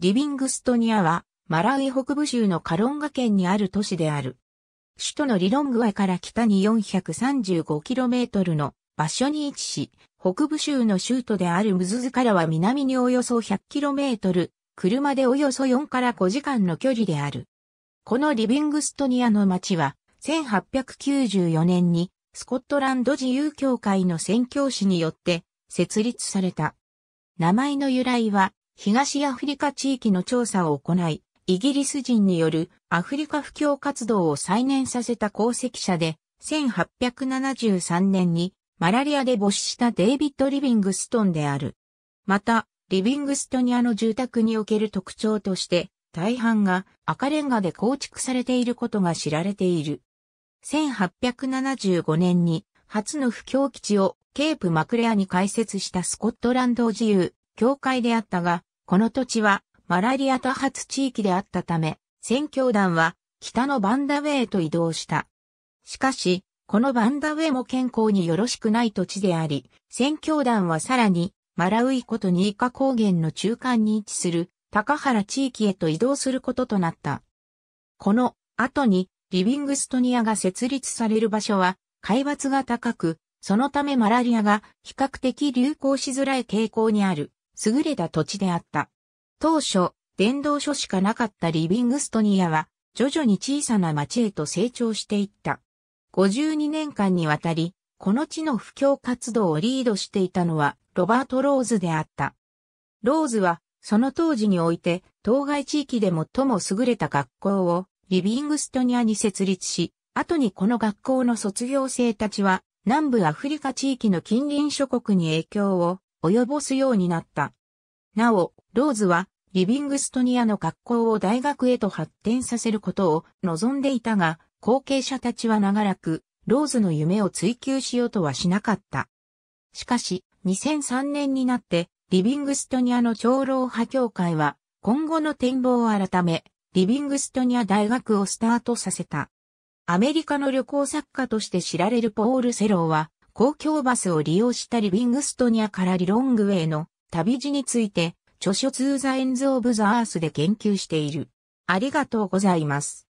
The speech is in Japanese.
リビングストニアは、マラウイ北部州のカロンガ県にある都市である。首都のリロングアから北に 435km の場所に位置し、北部州の州都であるムズズからは南におよそ 100km、車でおよそ4から5時間の距離である。このリビングストニアの町は、1894年にスコットランド自由協会の宣教師によって設立された。名前の由来は、東アフリカ地域の調査を行い、イギリス人によるアフリカ布教活動を再燃させた功績者で、1873年にマラリアで没したデイビッド・リビングストンである。また、リビングストニアの住宅における特徴として、大半が赤レンガで構築されていることが知られている。1875年に初の布教基地をケープ・マクレアに開設したスコットランド自由教会であったが、この土地はマラリア多発地域であったため、宣教団は北のバンダウェイと移動した。しかし、このバンダウェイも健康によろしくない土地であり、宣教団はさらにマラウイコとニーカ高原の中間に位置する高原地域へと移動することとなった。この後にリビングストニアが設立される場所は海抜が高く、そのためマラリアが比較的流行しづらい傾向にある。優れた土地であった。当初、伝道書しかなかったリビングストニアは、徐々に小さな町へと成長していった。52年間にわたり、この地の布教活動をリードしていたのは、ロバート・ローズであった。ローズは、その当時において、当該地域で最も優れた学校を、リビングストニアに設立し、後にこの学校の卒業生たちは、南部アフリカ地域の近隣諸国に影響を及ぼすようになった。なお、ローズは、リビングストニアの学校を大学へと発展させることを望んでいたが、後継者たちは長らく、ローズの夢を追求しようとはしなかった。しかし、2003年になって、リビングストニアの長老派協会は、今後の展望を改め、リビングストニア大学をスタートさせた。アメリカの旅行作家として知られるポール・セローは、公共バスを利用したリビングストニアからリロングウェイの旅路について、著書ツーザエンズオブザアースで研究している。ありがとうございます。